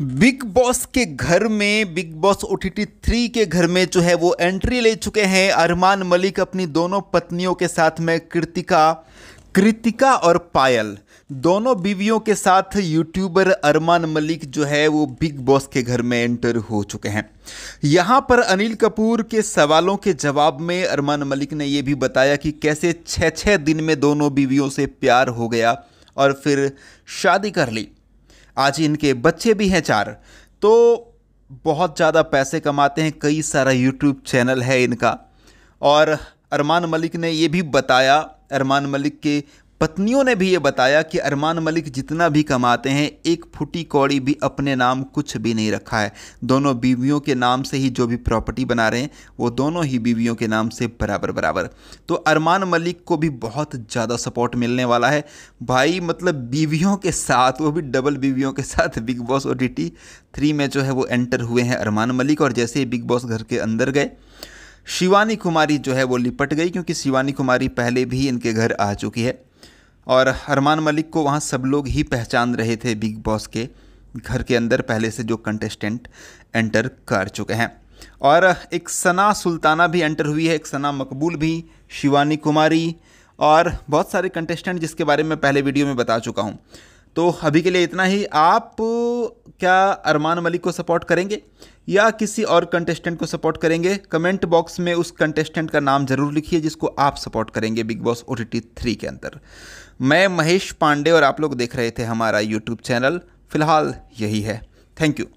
big boss के घर में Bigg Boss O T three के घर में जो है वो एंट्री ले चुके हैं अरमान मलिक अपनी दोनों पत्नियों के साथ में कृतिका कृतिका और पायल दोनों बीवियों के साथ यूट्यूबर अरमान मलिक जो है वो बिग बॉस के घर में एंटर हो चुके हैं यहाँ पर अनिल कपूर के सवालों के जवाब में अरमान मलिक ने ये भी बताया कि कैसे छः छः दिन में दोनों बीवियों से प्यार हो गया और फिर शादी कर ली आज इनके बच्चे भी हैं चार तो बहुत ज़्यादा पैसे कमाते हैं कई सारा यूट्यूब चैनल है इनका और अरमान मलिक ने ये भी बताया अरमान मलिक के पत्नियों ने भी ये बताया कि अरमान मलिक जितना भी कमाते हैं एक फुटी कौड़ी भी अपने नाम कुछ भी नहीं रखा है दोनों बीवियों के नाम से ही जो भी प्रॉपर्टी बना रहे हैं वो दोनों ही बीवियों के नाम से बराबर बराबर तो अरमान मलिक को भी बहुत ज़्यादा सपोर्ट मिलने वाला है भाई मतलब बीवियों के साथ वो भी डबल बीवियों के साथ बिग बॉस और डी थ्री में जो है वो एंटर हुए हैं अरमान मलिक और जैसे ही बिग बॉस घर के अंदर गए शिवानी कुमारी जो है वो लिपट गई क्योंकि शिवानी कुमारी पहले भी इनके घर आ चुकी है और अरमान मलिक को वहाँ सब लोग ही पहचान रहे थे बिग बॉस के घर के अंदर पहले से जो कंटेस्टेंट एंटर कर चुके हैं और एक सना सुल्ताना भी एंटर हुई है एक सना मकबूल भी शिवानी कुमारी और बहुत सारे कंटेस्टेंट जिसके बारे में पहले वीडियो में बता चुका हूँ तो अभी के लिए इतना ही आप क्या अरमान मलिक को सपोर्ट करेंगे या किसी और कंटेस्टेंट को सपोर्ट करेंगे कमेंट बॉक्स में उस कंटेस्टेंट का नाम जरूर लिखिए जिसको आप सपोर्ट करेंगे Bigg Boss O T three के अंदर मैं महेश पांडे और आप लोग देख रहे थे हमारा यूट्यूब चैनल फिलहाल यही है थैंक यू